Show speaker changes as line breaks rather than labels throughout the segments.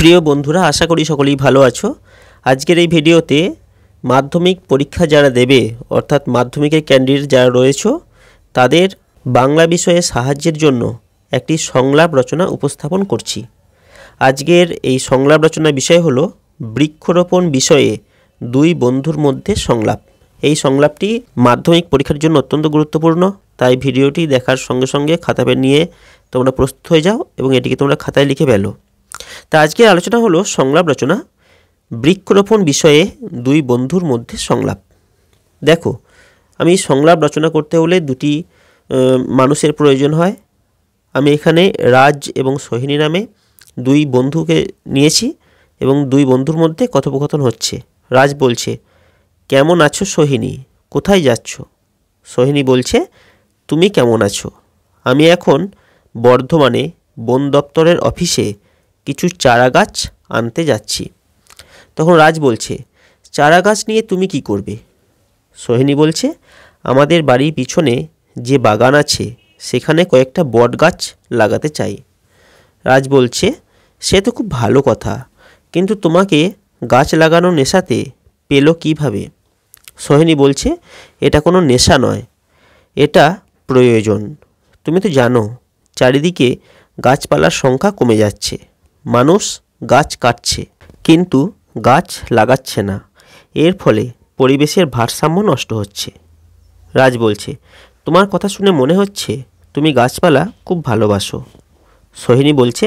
প্রিয় বন্ধুরা আশা করি সকলেই ভালো আছো আজকের এই ভিডিওতে মাধ্যমিক পরীক্ষা যারা দেবে অর্থাৎ মাধ্যমিকের ক্যান্ডিডেট যারা রয়েছ তাদের বাংলা বিষয়ে সাহায্যের জন্য একটি সংলাপ রচনা উপস্থাপন করছি আজকের এই সংলাপ রচনা বিষয় হলো বৃক্ষরোপণ বিষয়ে দুই বন্ধুর মধ্যে সংলাপ এই সংলাপটি মাধ্যমিক পরীক্ষার জন্য অত্যন্ত গুরুত্বপূর্ণ তাই ভিডিওটি দেখার সঙ্গে সঙ্গে খাতা পেন নিয়ে তোমরা প্রস্তুত হয়ে যাও এবং এটিকে তোমরা খাতায় লিখে ফেলো তা আজকের আলোচনা হলো সংলাপ রচনা বৃক্ষরোপণ বিষয়ে দুই বন্ধুর মধ্যে সংলাপ দেখো আমি সংলাপ রচনা করতে হলে দুটি মানুষের প্রয়োজন হয় আমি এখানে রাজ এবং সোহিনী নামে দুই বন্ধুকে নিয়েছি এবং দুই বন্ধুর মধ্যে কথোপকথন হচ্ছে রাজ বলছে কেমন আছো সোহিনী কোথায় যাচ্ছ সোহিনী বলছে তুমি কেমন আছো আমি এখন বর্ধমানে বন দপ্তরের অফিসে কিছু চারা গাছ আনতে যাচ্ছি তখন রাজ বলছে চারা গাছ নিয়ে তুমি কি করবে সোহিনী বলছে আমাদের বাড়ির পিছনে যে বাগান আছে সেখানে কয়েকটা বট গাছ লাগাতে চাই রাজ বলছে সে তো খুব ভালো কথা কিন্তু তোমাকে গাছ লাগানোর নেশাতে পেলো কিভাবে সোহিনী বলছে এটা কোনো নেশা নয় এটা প্রয়োজন তুমি তো জানো চারিদিকে গাছপালার সংখ্যা কমে যাচ্ছে মানুষ গাছ কাটছে কিন্তু গাছ লাগাচ্ছে না এর ফলে পরিবেশের ভারসাম্য নষ্ট হচ্ছে রাজ বলছে তোমার কথা শুনে মনে হচ্ছে তুমি গাছপালা খুব ভালোবাসো সোহিনী বলছে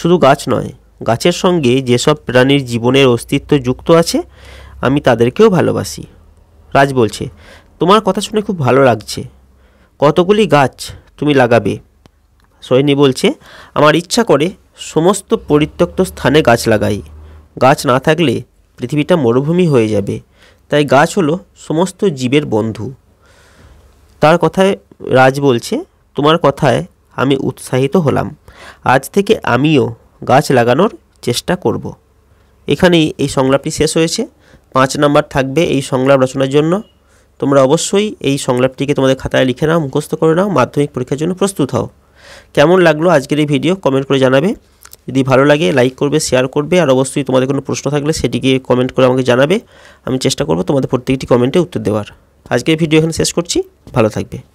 শুধু গাছ নয় গাছের সঙ্গে যেসব প্রাণীর জীবনের অস্তিত্ব যুক্ত আছে আমি তাদেরকেও ভালোবাসি রাজ বলছে তোমার কথা শুনে খুব ভালো লাগছে কতগুলি গাছ তুমি লাগাবে সোহিনী বলছে আমার ইচ্ছা করে সমস্ত পরিত্যক্ত স্থানে গাছ লাগাই গাছ না থাকলে পৃথিবীটা মরুভূমি হয়ে যাবে তাই গাছ হলো সমস্ত জীবের বন্ধু তার কথায় রাজ বলছে তোমার কথায় আমি উৎসাহিত হলাম আজ থেকে আমিও গাছ লাগানোর চেষ্টা করব। এখানেই এই সংলাপটি শেষ হয়েছে পাঁচ নাম্বার থাকবে এই সংলাপ রচনার জন্য তোমরা অবশ্যই এই সংলাপটিকে তোমাদের খাতায় লিখে নাও মুখস্থ করে নাও মাধ্যমিক পরীক্ষার জন্য প্রস্তুত হও কেমন লাগলো আজকের এই ভিডিও কমেন্ট করে জানাবে যদি ভালো লাগে লাইক করবে শেয়ার করবে আর অবশ্যই তোমাদের কোনো প্রশ্ন থাকলে সেটিকে কমেন্ট করে আমাকে জানাবে আমি চেষ্টা করব তোমাদের প্রত্যেকটি কমেন্টে উত্তর দেওয়ার আজকের ভিডিও এখানে শেষ করছি ভালো থাকবে